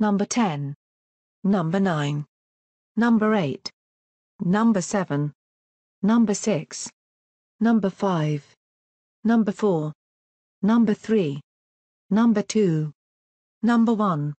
Number 10. Number 9. Number 8. Number 7. Number 6. Number 5. Number 4. Number 3. Number 2. Number 1.